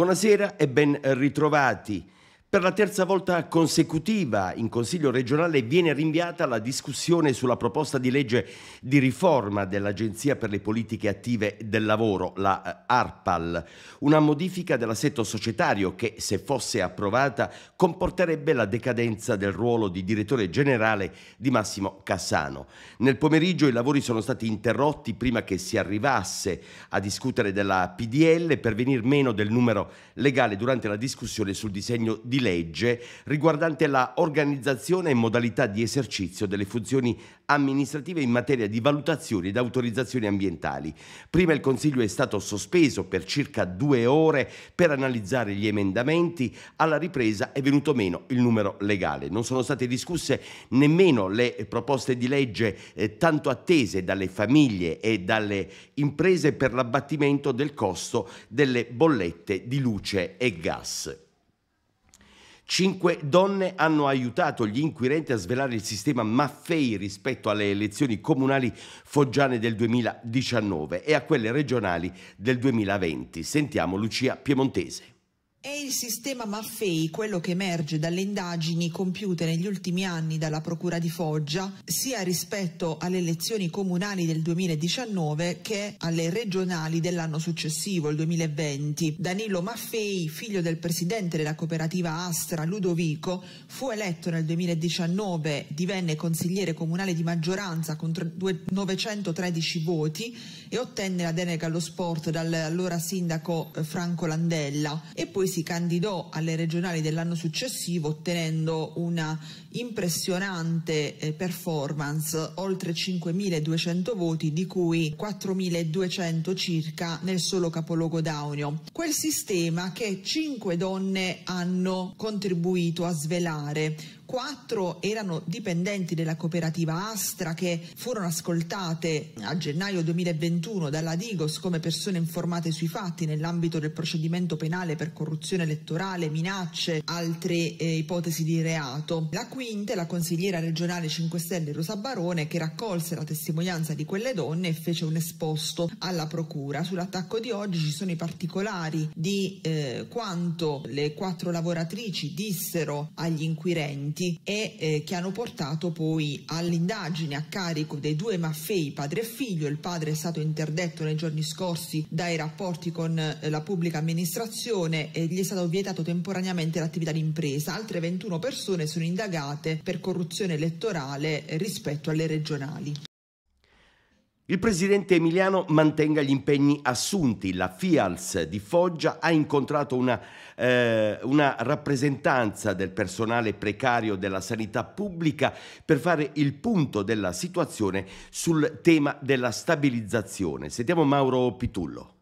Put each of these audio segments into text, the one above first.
Buonasera e ben ritrovati. Per la terza volta consecutiva in Consiglio regionale viene rinviata la discussione sulla proposta di legge di riforma dell'Agenzia per le politiche attive del lavoro, la eh, ARPAL, una modifica dell'assetto societario che, se fosse approvata, comporterebbe la decadenza del ruolo di direttore generale di Massimo Cassano. Nel pomeriggio i lavori sono stati interrotti prima che si arrivasse a discutere della PDL per venir meno del numero legale durante la discussione sul disegno di legge riguardante la organizzazione e modalità di esercizio delle funzioni amministrative in materia di valutazioni ed autorizzazioni ambientali. Prima il Consiglio è stato sospeso per circa due ore per analizzare gli emendamenti, alla ripresa è venuto meno il numero legale. Non sono state discusse nemmeno le proposte di legge eh, tanto attese dalle famiglie e dalle imprese per l'abbattimento del costo delle bollette di luce e gas. Cinque donne hanno aiutato gli inquirenti a svelare il sistema Maffei rispetto alle elezioni comunali foggiane del 2019 e a quelle regionali del 2020. Sentiamo Lucia Piemontese. È il sistema Maffei quello che emerge dalle indagini compiute negli ultimi anni dalla Procura di Foggia, sia rispetto alle elezioni comunali del 2019 che alle regionali dell'anno successivo, il 2020. Danilo Maffei, figlio del presidente della cooperativa Astra, Ludovico, fu eletto nel 2019, divenne consigliere comunale di maggioranza con 913 voti e ottenne la delega allo sport dall'allora sindaco eh, Franco Landella. E poi si candidò alle regionali dell'anno successivo ottenendo una impressionante eh, performance, oltre 5.200 voti, di cui 4.200 circa nel solo capoluogo d'Aunio. Quel sistema che cinque donne hanno contribuito a svelare, quattro erano dipendenti della cooperativa Astra che furono ascoltate a gennaio 2021 dalla Digos come persone informate sui fatti nell'ambito del procedimento penale per corruzione elettorale, minacce, altre eh, ipotesi di reato. La quinta è la consigliera regionale 5 Stelle Rosa Barone che raccolse la testimonianza di quelle donne e fece un esposto alla procura. Sull'attacco di oggi ci sono i particolari di eh, quanto le quattro lavoratrici dissero agli inquirenti elementi e eh, che hanno portato poi all'indagine a carico dei due Maffei, padre e figlio. Il padre è stato interdetto nei giorni scorsi dai rapporti con eh, la pubblica amministrazione e gli è stato vietato temporaneamente l'attività di impresa. Altre 21 persone sono indagate per corruzione elettorale rispetto alle regionali. Il presidente Emiliano mantenga gli impegni assunti. La FIALS di Foggia ha incontrato una, eh, una, rappresentanza del personale precario della sanità pubblica per fare il punto della situazione sul tema della stabilizzazione. Sentiamo Mauro Pitullo.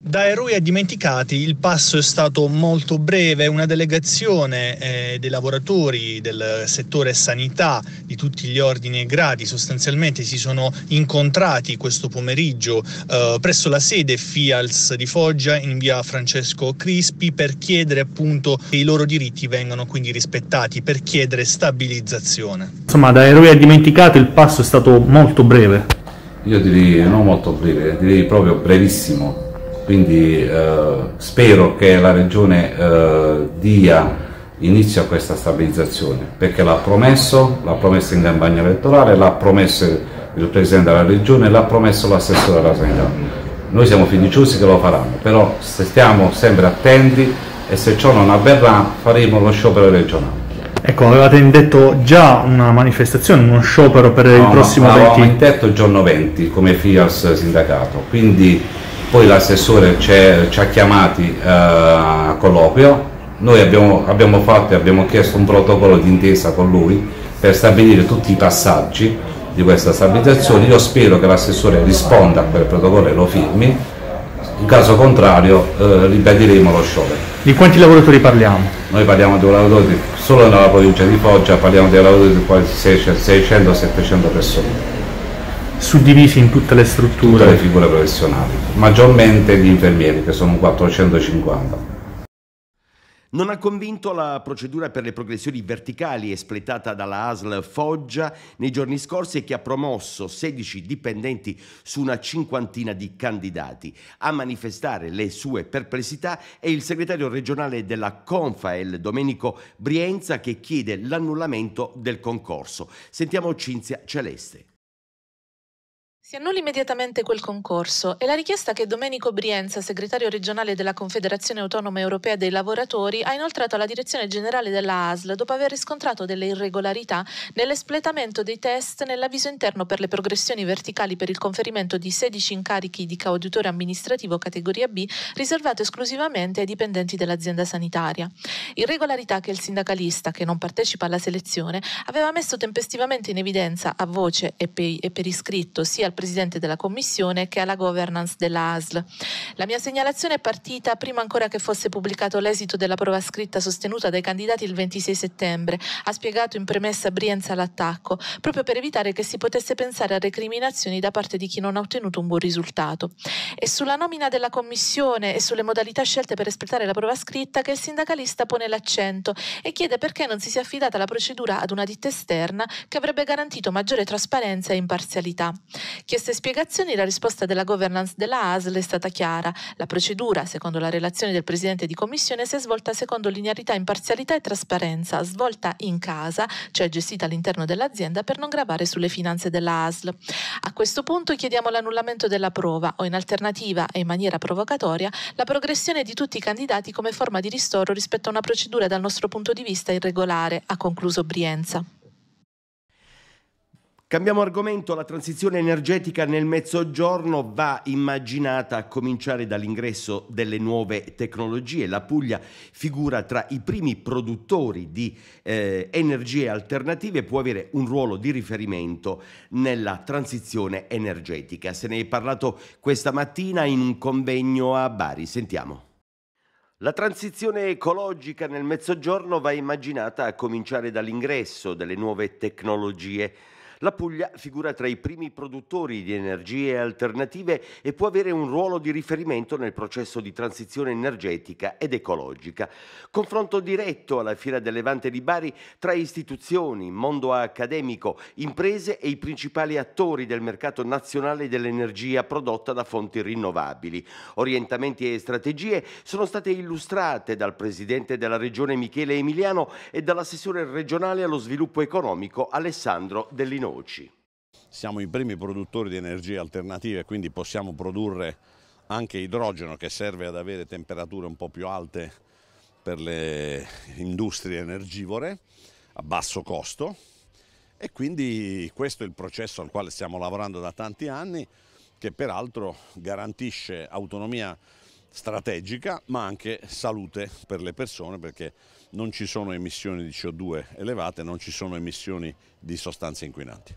Da eroi a dimenticati il passo è stato molto breve, una delegazione eh, dei lavoratori del settore sanità di tutti gli ordini e gradi sostanzialmente si sono incontrati questo pomeriggio eh, presso la sede FIALS di Foggia in via Francesco Crispi per chiedere appunto che i loro diritti vengano quindi rispettati, per chiedere stabilizzazione. Insomma da eroi a dimenticati il passo è stato molto breve. Io direi eh, non molto breve, direi proprio brevissimo quindi eh, spero che la Regione eh, dia inizio a questa stabilizzazione, perché l'ha promesso, l'ha promesso in campagna elettorale, l'ha promesso il Presidente della Regione, l'ha promesso l'assessore della Sanità. Noi siamo fiduciosi che lo faranno, però stiamo sempre attenti e se ciò non avverrà faremo lo sciopero regionale. Ecco, avevate indetto già una manifestazione, uno sciopero per no, il prossimo no, 20? Avevamo indetto il giorno 20 come FIAS sindacato, quindi poi l'assessore ci ha chiamati eh, a colloquio, noi abbiamo, abbiamo, fatto, abbiamo chiesto un protocollo d'intesa con lui per stabilire tutti i passaggi di questa stabilizzazione, io spero che l'assessore risponda a quel protocollo e lo firmi, in caso contrario eh, ribadiremo lo sciopero. Di quanti lavoratori parliamo? Noi parliamo di lavoratori solo nella provincia di Foggia, parliamo di lavoratori di quasi 600-700 persone suddivisi in tutte le strutture. Tutte le figure professionali, maggiormente gli infermieri che sono 450. Non ha convinto la procedura per le progressioni verticali espletata dalla ASL Foggia nei giorni scorsi e che ha promosso 16 dipendenti su una cinquantina di candidati. A manifestare le sue perplessità è il segretario regionale della Confael, Domenico Brienza, che chiede l'annullamento del concorso. Sentiamo Cinzia Celeste. Si annulla immediatamente quel concorso e la richiesta che Domenico Brienza, segretario regionale della Confederazione Autonoma Europea dei Lavoratori, ha inoltrato alla direzione generale della ASL dopo aver riscontrato delle irregolarità nell'espletamento dei test nell'avviso interno per le progressioni verticali per il conferimento di 16 incarichi di coauditore amministrativo categoria B riservato esclusivamente ai dipendenti dell'azienda sanitaria. Irregolarità che il sindacalista, che non partecipa alla selezione, aveva messo tempestivamente in evidenza a voce e per iscritto sia al presidente della commissione che ha la governance dell'ASL. La mia segnalazione è partita prima ancora che fosse pubblicato l'esito della prova scritta sostenuta dai candidati il 26 settembre, ha spiegato in premessa Brienza l'attacco, proprio per evitare che si potesse pensare a recriminazioni da parte di chi non ha ottenuto un buon risultato. È sulla nomina della commissione e sulle modalità scelte per espletare la prova scritta che il sindacalista pone l'accento e chiede perché non si sia affidata la procedura ad una ditta esterna che avrebbe garantito maggiore trasparenza e imparzialità. Chieste spiegazioni, la risposta della governance della ASL è stata chiara. La procedura, secondo la relazione del Presidente di Commissione, si è svolta secondo linearità, imparzialità e trasparenza, svolta in casa, cioè gestita all'interno dell'azienda per non gravare sulle finanze della ASL. A questo punto chiediamo l'annullamento della prova o in alternativa e in maniera provocatoria la progressione di tutti i candidati come forma di ristoro rispetto a una procedura dal nostro punto di vista irregolare, ha concluso Brienza. Cambiamo argomento, la transizione energetica nel mezzogiorno va immaginata a cominciare dall'ingresso delle nuove tecnologie. La Puglia figura tra i primi produttori di eh, energie alternative e può avere un ruolo di riferimento nella transizione energetica. Se ne è parlato questa mattina in un convegno a Bari, sentiamo. La transizione ecologica nel mezzogiorno va immaginata a cominciare dall'ingresso delle nuove tecnologie la Puglia figura tra i primi produttori di energie alternative e può avere un ruolo di riferimento nel processo di transizione energetica ed ecologica. Confronto diretto alla Fiera del Levante di Bari tra istituzioni, mondo accademico, imprese e i principali attori del mercato nazionale dell'energia prodotta da fonti rinnovabili. Orientamenti e strategie sono state illustrate dal presidente della regione Michele Emiliano e dall'assessore regionale allo sviluppo economico Alessandro Dell'Inno veloci. Siamo i primi produttori di energie alternative, quindi possiamo produrre anche idrogeno che serve ad avere temperature un po' più alte per le industrie energivore a basso costo e quindi questo è il processo al quale stiamo lavorando da tanti anni che peraltro garantisce autonomia strategica ma anche salute per le persone perché non ci sono emissioni di CO2 elevate, non ci sono emissioni di sostanze inquinanti.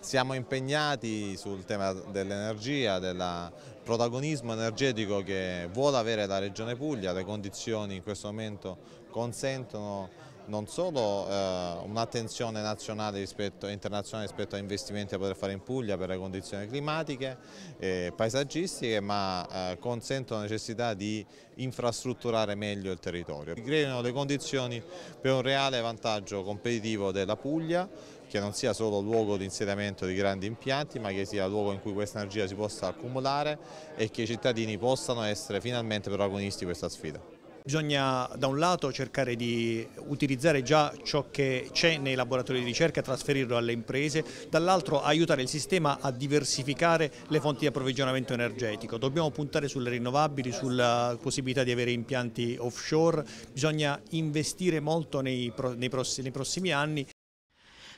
Siamo impegnati sul tema dell'energia, del protagonismo energetico che vuole avere la Regione Puglia, le condizioni in questo momento consentono non solo eh, un'attenzione nazionale rispetto, internazionale rispetto agli investimenti da poter fare in Puglia per le condizioni climatiche e paesaggistiche, ma eh, consentono la necessità di infrastrutturare meglio il territorio. Creano le condizioni per un reale vantaggio competitivo della Puglia, che non sia solo luogo di insediamento di grandi impianti, ma che sia luogo in cui questa energia si possa accumulare e che i cittadini possano essere finalmente protagonisti di questa sfida. Bisogna da un lato cercare di utilizzare già ciò che c'è nei laboratori di ricerca, trasferirlo alle imprese, dall'altro aiutare il sistema a diversificare le fonti di approvvigionamento energetico. Dobbiamo puntare sulle rinnovabili, sulla possibilità di avere impianti offshore, bisogna investire molto nei, nei prossimi anni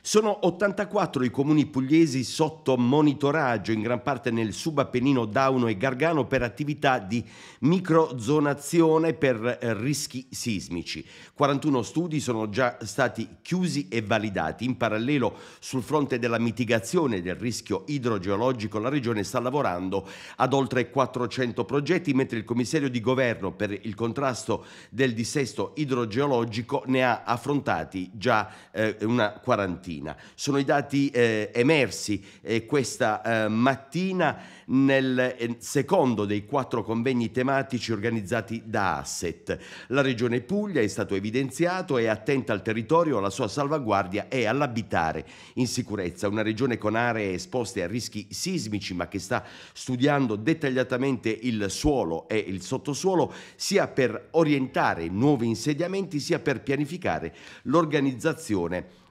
sono 84 i comuni pugliesi sotto monitoraggio, in gran parte nel subappennino Dauno e Gargano, per attività di microzonazione per eh, rischi sismici. 41 studi sono già stati chiusi e validati. In parallelo, sul fronte della mitigazione del rischio idrogeologico, la Regione sta lavorando ad oltre 400 progetti, mentre il Commissario di Governo per il contrasto del dissesto idrogeologico ne ha affrontati già eh, una quarantina mattina. Sono i dati eh, emersi eh, questa eh, mattina nel eh, secondo dei quattro convegni tematici organizzati da Asset. La Regione Puglia, è stato evidenziato, è attenta al territorio, alla sua salvaguardia e all'abitare in sicurezza. Una regione con aree esposte a rischi sismici ma che sta studiando dettagliatamente il suolo e il sottosuolo sia per orientare nuovi insediamenti sia per pianificare l'organizzazione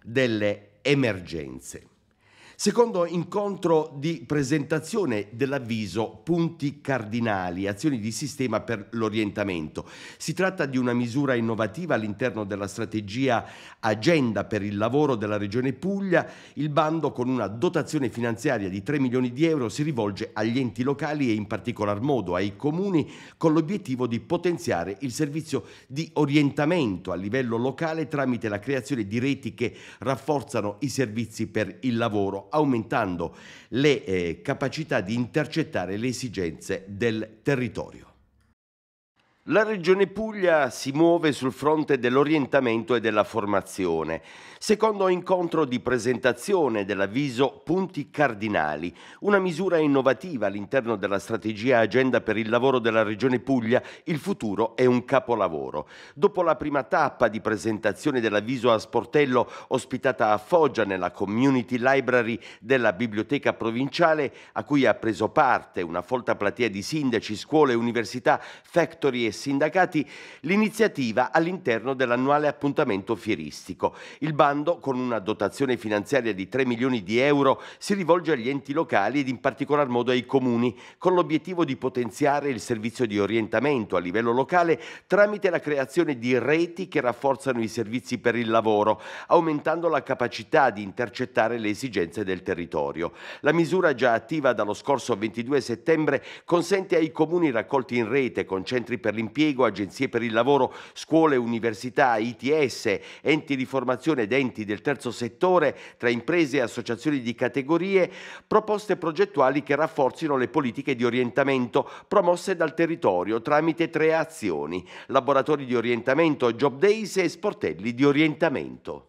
delle emergenze. Secondo incontro di presentazione dell'avviso Punti cardinali, azioni di sistema per l'orientamento. Si tratta di una misura innovativa all'interno della strategia Agenda per il lavoro della Regione Puglia. Il bando con una dotazione finanziaria di 3 milioni di euro si rivolge agli enti locali e in particolar modo ai comuni con l'obiettivo di potenziare il servizio di orientamento a livello locale tramite la creazione di reti che rafforzano i servizi per il lavoro aumentando le eh, capacità di intercettare le esigenze del territorio. La Regione Puglia si muove sul fronte dell'orientamento e della formazione. Secondo incontro di presentazione dell'avviso Punti Cardinali, una misura innovativa all'interno della strategia Agenda per il lavoro della Regione Puglia, il futuro è un capolavoro. Dopo la prima tappa di presentazione dell'avviso a sportello ospitata a Foggia nella Community Library della Biblioteca Provinciale, a cui ha preso parte una folta platea di sindaci, scuole, università, factory e sindacati l'iniziativa all'interno dell'annuale appuntamento fieristico. Il bando, con una dotazione finanziaria di 3 milioni di euro, si rivolge agli enti locali ed in particolar modo ai comuni, con l'obiettivo di potenziare il servizio di orientamento a livello locale tramite la creazione di reti che rafforzano i servizi per il lavoro, aumentando la capacità di intercettare le esigenze del territorio. La misura già attiva dallo scorso 22 settembre consente ai comuni raccolti in rete con centri per l'impiego l'impiego, agenzie per il lavoro, scuole, università, ITS, enti di formazione ed enti del terzo settore, tra imprese e associazioni di categorie, proposte progettuali che rafforzino le politiche di orientamento promosse dal territorio tramite tre azioni, laboratori di orientamento, job days e sportelli di orientamento.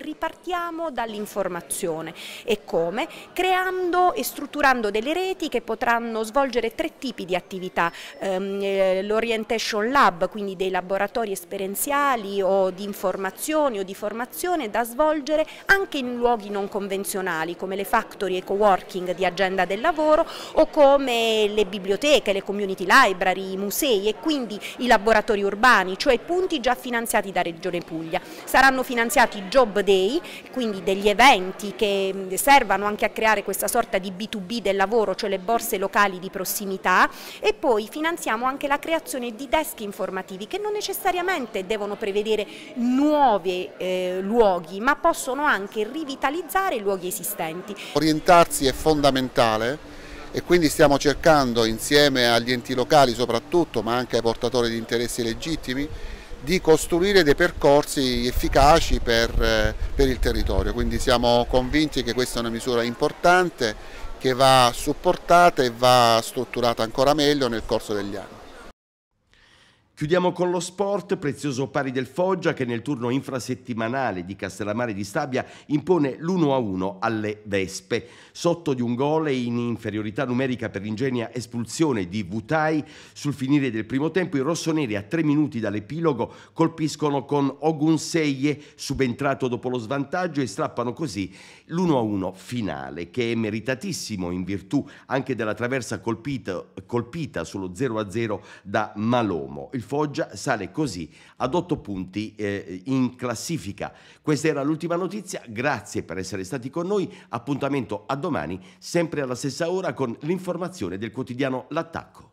Ripartiamo dall'informazione e come? Creando e strutturando delle reti che potranno svolgere tre tipi di attività, ehm, eh, l'Orientation Lab, quindi dei laboratori esperienziali o di informazioni o di formazione da svolgere anche in luoghi non convenzionali come le factory e co-working di agenda del lavoro o come le biblioteche, le community library, i musei e quindi i laboratori urbani, cioè punti già finanziati da Regione Puglia. Saranno finanziati job day, quindi degli eventi che servano anche a creare questa sorta di B2B del lavoro, cioè le borse locali di prossimità e poi finanziamo anche la creazione di desk informativi che non necessariamente devono prevedere nuovi eh, luoghi ma possono anche rivitalizzare luoghi esistenti. Orientarsi è fondamentale e quindi stiamo cercando insieme agli enti locali soprattutto ma anche ai portatori di interessi legittimi di costruire dei percorsi efficaci per, eh, per, il territorio, quindi siamo convinti che questa è una misura importante che va supportata e va strutturata ancora meglio nel corso degli anni. Chiudiamo con lo sport, prezioso pari del Foggia che nel turno infrasettimanale di Castellammare di Stabia impone l'1-1 alle Vespe. Sotto di un gol e in inferiorità numerica per l'ingegna espulsione di Vutai, sul finire del primo tempo i rossoneri a tre minuti dall'epilogo colpiscono con Ogunseye, subentrato dopo lo svantaggio, e strappano così l'1-1 finale, che è meritatissimo in virtù anche della traversa colpita, colpita sullo 0-0 da Malomo. Il Foggia sale così ad 8 punti eh, in classifica. Questa era l'ultima notizia, grazie per essere stati con noi, appuntamento a domani, sempre alla stessa ora con l'informazione del quotidiano L'Attacco.